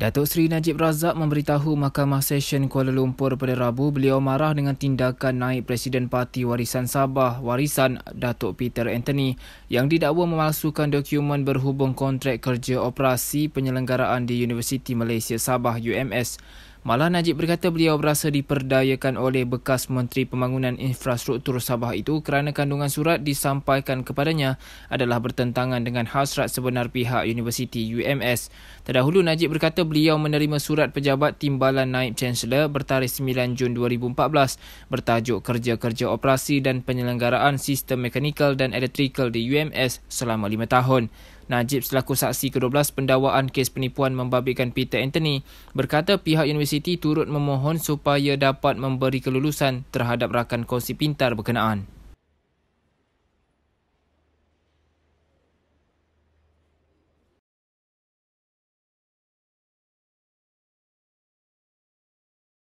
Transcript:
Datuk Seri Najib Razak memberitahu Mahkamah Session Kuala Lumpur pada Rabu beliau marah dengan tindakan naik Presiden Parti Warisan Sabah Warisan Datuk Peter Anthony yang didakwa memalsukan dokumen berhubung kontrak kerja operasi penyelenggaraan di Universiti Malaysia Sabah UMS. Malah Najib berkata beliau berasa diperdayakan oleh bekas Menteri Pembangunan Infrastruktur Sabah itu kerana kandungan surat disampaikan kepadanya adalah bertentangan dengan hasrat sebenar pihak Universiti UMS. Terdahulu Najib berkata beliau menerima surat pejabat timbalan Naib Chancellor bertarikh 9 Jun 2014 bertajuk kerja-kerja operasi dan penyelenggaraan sistem mekanikal dan elektrikal di UMS selama lima tahun. Najib selaku saksi ke-12 pendawaan kes penipuan membabitkan Peter Anthony berkata pihak universiti turut memohon supaya dapat memberi kelulusan terhadap rakan kongsi pintar berkenaan.